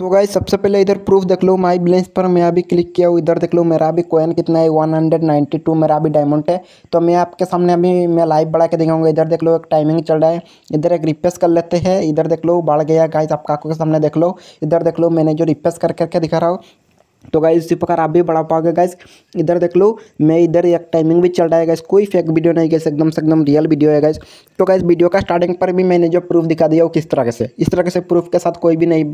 तो गाय सबसे पहले इधर प्रूफ देख लो माई बिलेंस पर मैं अभी क्लिक किया हूँ इधर देख लो मेरा अभी कॉइन कितना है 192 मेरा अभी डायमंड है तो मैं आपके सामने अभी मैं लाइव बढ़ा के दिखाऊंगा इधर देख लो एक टाइमिंग चल रहा है इधर एक रिप्लेस कर लेते हैं इधर देख लो बढ़ गया गाय आपका आपके के सामने देख लो इधर देख लो मैंने जो रिप्लेस कर करके दिखा रहा हूँ तो गाइज इसी प्रकार आप भी बढ़ा पाओगे गाइज इधर देख लो मैं इधर एक टाइमिंग भी चल रहा है गाइज कोई फेक वीडियो नहीं गैस एकदम से एकदम रियल वीडियो है गाइज तो गाइज वीडियो का स्टार्टिंग पर भी मैंने जो प्रूफ दिखा दिया वो किस तरह से इस तरह से प्रूफ के साथ कोई भी नहीं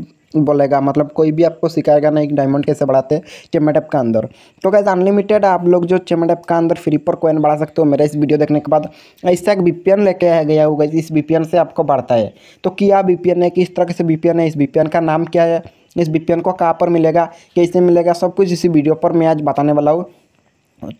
बोलेगा मतलब कोई भी आपको सिखाएगा नहीं डायमंड कैसे बढ़ाते हैं चेमेट ऐप का अंदर तो गाइज अनलिमिटेड आप लोग जो चेमेट ऐप का अंदर फ्री पर कोइन बढ़ा सकते हो मेरे इस वीडियो देखने के बाद ऐसा एक बी लेके आ गया हो गाइज इस बी से आपको बढ़ता है तो क्या बी है किस तरह से बी है इस बी का नाम क्या है इस बी को कहाँ पर मिलेगा कैसे मिलेगा सब कुछ इसी वीडियो पर मैं आज बताने वाला हूँ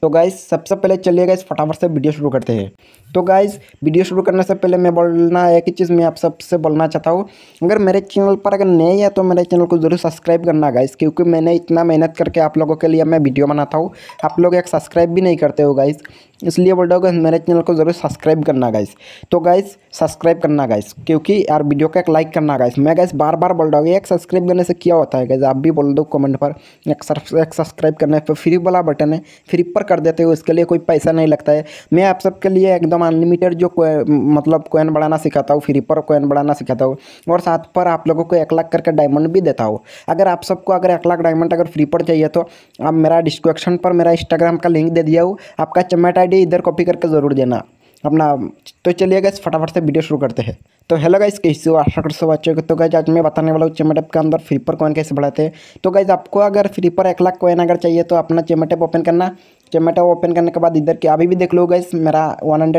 तो गाइज सबसे पहले चलिए इस फटाफट से वीडियो शुरू करते हैं तो गाइज वीडियो शुरू करने से पहले मैं बोलना एक ही चीज़ मैं आप सबसे बोलना चाहता हूँ अगर मेरे चैनल पर अगर नए है तो मेरे चैनल को ज़रूर सब्सक्राइब करना गाइज क्योंकि मैंने इतना मेहनत करके आप लोगों के लिए मैं वीडियो बनाता हूँ आप लोग एक सब्सक्राइब भी नहीं करते हो गाइज इसलिए बोल रहा हूँ मेरे चैनल को जरूर सब्सक्राइब करना गाइस तो गाइस सब्सक्राइब करना गाइस क्योंकि यार वीडियो का एक लाइक करना गाइस मैं गाइस बार बार बोल रहा हूँ एक सब्सक्राइब करने से क्या होता है गाइस आप भी बोल दो कमेंट पर एक सब्सक्राइब करने पर फ्री वाला बटन है फ्री पर कर देते हो इसके लिए कोई पैसा नहीं लगता है मैं आप सबके लिए एकदम अनलिमिटेड जो मतलब कोइन बढ़ाना सिखाता हूँ फ्री पर कोइन बढ़ाना सिखाता हूँ और साथ पर आप लोगों को एक लाख करके डायमंड भी देता हूँ अगर आप सबको अगर एक लाख डायमंड अगर फ्री पर चाहिए तो आप मेरा डिस्क्रिप्शन पर मेरा इंस्टाग्राम का लिंक दे दिया हूँ आपका चमेटा आईडी इधर कॉपी करके ज़रूर देना अपना तो चलिए गए फटाफट से वीडियो शुरू करते हैं तो हेलो गाइज कैसे हो आशा कर सो बच्चों तो गाइज आज मैं बताने वाला हूँ चेमेटअप के अंदर फ्री पर कॉइन कैसे बढ़ाते हैं तो गाइज आपको अगर फ्री पर एक लाख कॉइन अगर चाहिए तो अपना चेमेटअप ओपन करना चेमेटअप ओपन करने के बाद इधर के अभी भी देख लो गाइज मेरा वन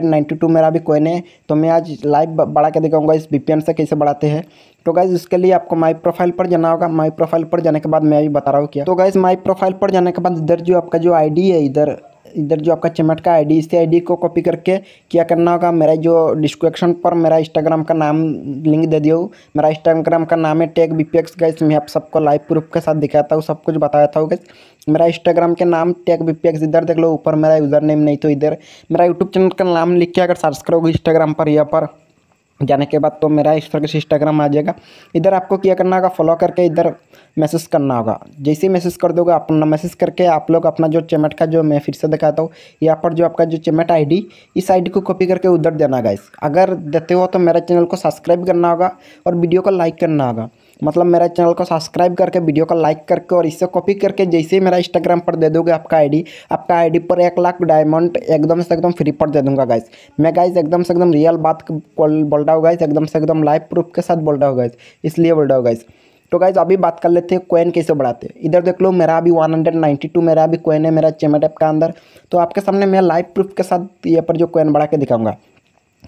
मेरा भी कॉइन है तो मैं आज लाइव बढ़ा के दिखाऊंगा इस बी से कैसे बढ़ाते हैं तो गाइज उसके लिए आपको माई प्रोफाइल पर जाना होगा माई प्रोफाइल पर जाने के बाद मैं अभी बता रहा हूँ क्या तो गाइज माई प्रोफाइल पर जाने के बाद इधर जो आपका जो आई है इधर इधर जो आपका चिमट का आईडी इसी आईडी को कॉपी करके क्या करना होगा मेरा जो डिस्क्रिप्शन पर मेरा इंस्टाग्राम का नाम लिंक दे दियो मेरा इंस्टाग्राम का नाम है tech B P X guys मैं आप सबको लाइव प्रूफ के साथ दिखाता हूँ सब कुछ बताता हूँ गैस मेरा इंस्टाग्राम के नाम टेक बी पी एक्स इधर देख लो ऊपर मेरा यूज़र नेम नहीं तो इधर मेरा यूट्यूब चैनल का नाम लिख के अगर सर्च करोगे इंस्टाग्राम पर या पर जाने के बाद तो मेरा इस तरह से इंस्टाग्राम आ जाएगा इधर आपको क्या करना होगा फॉलो करके इधर मैसेज करना होगा जैसे ही मैसेज कर दोगे अपना मैसेज करके आप लोग अपना जो चेमेट का जो मैं फिर से दिखाता हूँ यहाँ पर जो आपका जो चेमेट आईडी इस आईडी को कॉपी करके उधर देना गाइस अगर देते हो तो मेरा चैनल को सब्सक्राइब करना होगा और वीडियो को लाइक करना होगा मतलब मेरा चैनल को सब्सक्राइब करके वीडियो को लाइक करके और इससे कॉपी करके जैसे ही मेरा इंस्टाग्राम पर दे दोगे आपका आईडी आपका आईडी पर एक लाख डायमंड एकदम से एकदम फ्री पर दे दूंगा गाइस मैं गाइस एकदम से एकदम रियल बात बोल रहा हूँ गाइस एकदम से एकदम लाइव प्रूफ के साथ बोल रहा हूँ गाइस इसलिए बोल रहा हूँ गाइस तो गाइज अभी बात कर लेते हैं कोइन कैसे बढ़ाते हैं इधर देख लो मेरा अभी 192 मेरा अभी कोइन है मेरा चेमेट ऐप का अंदर तो आपके सामने मैं लाइव प्रूफ के साथ ये पर जो कोइन बढ़ा के दिखाऊंगा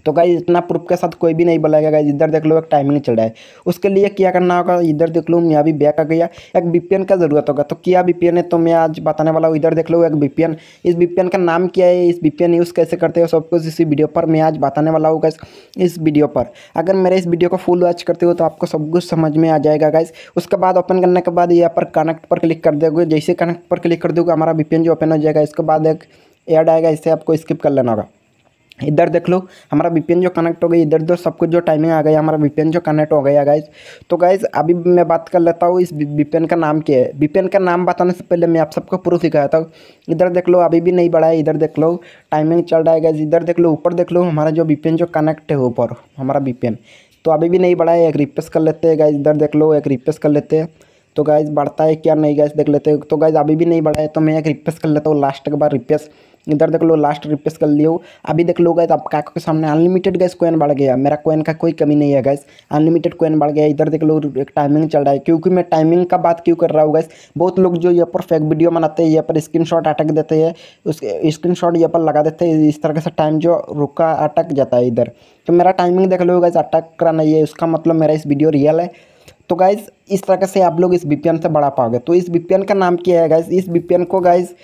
तो गाइज इतना प्रूफ के साथ कोई भी नहीं बोलाएगा गाइज इधर देख लो एक टाइमिंग चल रहा है उसके लिए क्या करना होगा इधर देख लो मैं अभी बैक आ गया एक बीपीएन का जरूरत होगा तो क्या बीपीएन है तो मैं आज बताने वाला हूँ इधर देख लो एक बीपीएन इस बीपीएन का नाम क्या है इस बीपीएन यूज़ कैसे करते हो सब कुछ इसी वीडियो पर मैं आज बताने वाला हूँ गाइज इस वीडियो पर अगर मेरे इस वीडियो को फुल वॉच करते हो तो आपको सब कुछ समझ में आ जाएगा गाइज उसके बाद ओपन करने के बाद यहाँ पर कनेक्ट पर क्लिक कर देगा जैसे कनेक्ट पर क्लिक कर दोगे हमारा बीपीएन जो ओपन हो जाएगा इसके बाद एक एड आएगा इसे आपको स्किप कर लेना होगा इधर देख लो हमारा वीपीएन जो कनेक्ट हो गई इधर उधर तो सब कुछ जो टाइमिंग आ गया हमारा वीपीएन जो कनेक्ट हो गया गाइज तो गाइज अभी मैं बात कर लेता हूँ इस वीपीएन का नाम क्या है वीपीएन का नाम बताने से पहले मैं आप सबको प्रूफ दिखाता हूँ इधर देख लो अभी भी नहीं बढ़ा है इधर देख लो टाइमिंग चल रहा है गाइज इधर देख लो ऊपर देख लो हमारा जो वीपीएन जो कनेक्ट है ऊपर हमारा वीपीएन तो अभी भी नहीं बढ़ा है एक रिप्लेस कर लेते हैं गाइज इधर देख लो एक रिप्लेस कर लेते हैं तो गाइज बढ़ता है क्या नहीं गाइज देख लेते तो गाइज अभी भी नहीं बढ़ा है तो मैं एक रिप्लेस कर लेता हूँ लास्ट के बाद रिप्लेस इधर देख लो लास्ट रिप्लेस कर लियो अभी देख लो गाइज आप काको के सामने अनलिमिटेड गैस कोइन बढ़ गया मेरा कोइन का कोई कमी नहीं है गैस अनलिमिटेड कोइन बढ़ गया इधर देख लो एक टाइमिंग चल रहा है क्योंकि मैं टाइमिंग का बात क्यों कर रहा हूँ गैस बहुत लोग जो यहाँ पर फेक वीडियो बनाते हैं यहाँ पर स्क्रीन शॉट अटक देते हैं उसके स्क्रीन शॉट यहाँ पर लगा देते हैं इस तरह से टाइम जो रुका अटक जाता है इधर तो मेरा टाइमिंग देख लो गैस अटक रहा नहीं है उसका मतलब मेरा इस वीडियो रियल है तो गाइज इस तरह से आप लोग इस बी से बढ़ा पाओगे तो इस बी का नाम क्या है गाइज इस बी को गाइज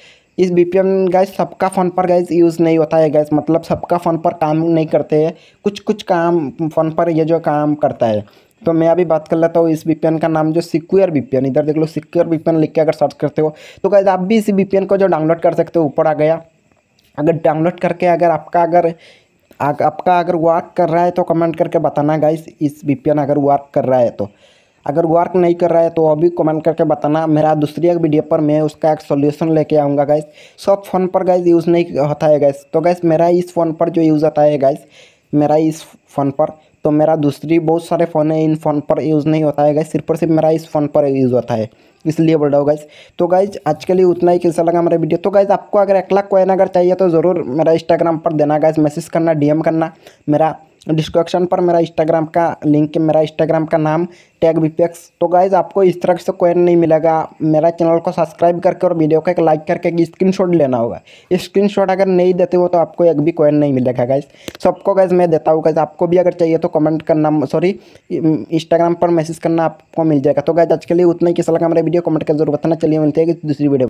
इस बी पी एम गाइज सबका फ़ोन पर गाइज यूज़ नहीं होता है गैस मतलब सबका फ़ोन पर काम नहीं करते हैं कुछ कुछ काम फ़ोन पर ये जो काम करता है तो मैं अभी बात कर लेता हूँ इस वीपीएन का नाम जो सिक्योर वीपीएन इधर देख लो सिक्योर वीपीएन लिख के अगर सर्च करते हो तो गाइज आप भी इस वीपीएन को जो डाउनलोड कर सकते हो ऊपर आ गया अगर डाउनलोड करके अगर आपका अगर आपका अगर वर्क कर रहा है तो कमेंट करके बताना गाइज इस वीपीएन अगर वर्क कर रहा है तो अगर वर्क नहीं कर रहा है तो अभी कमेंट करके बताना मेरा दूसरी एक वीडियो पर मैं उसका एक सोल्यूशन लेके आऊँगा गैस सब फ़ोन पर गैस यूज़ नहीं होता है गैस तो गैस मेरा इस फ़ोन पर जो यूज़ होता है गैस मेरा इस फ़ोन पर तो मेरा दूसरी बहुत सारे फ़ोन है इन फ़ोन पर यूज़ नहीं होता है गैस सिर्फ और सिर्फ मेरा इस फ़ोन पर यूज़ होता है इसलिए बोल रहा हूँ गैस तो गाइज आज के लिए उतना ही कैसा लगा मेरा वीडियो तो गाइज आपको अगर एक लाख कोइन अगर चाहिए तो ज़रूर मेरा इंस्टाग्राम पर देना गैस मैसेज करना डीएम करना मेरा डिस्क्रिप्शन पर मेरा इंस्टाग्राम का लिंक है मेरा इंस्टाग्राम का नाम टैग विपेक्स तो गाइज आपको इस तरह से कोई नहीं मिलेगा मेरा चैनल को सब्सक्राइब करके और वीडियो को एक लाइक करके एक शॉट लेना होगा शॉट अगर नहीं देते हो तो आपको एक भी कोइन नहीं मिलेगा गाइज सबको गाइज मैं देता हूँ गाइज आपको भी अगर चाहिए तो कमेंट करना सॉरी इंस्टाग्राम पर मैसेज करना आपको मिल जाएगा तो गाइज आज के लिए उतना ही किसान लगा मेरा वीडियो कमेंट कर जरूर बताना चलिए मिलते हैं दूसरी वीडियो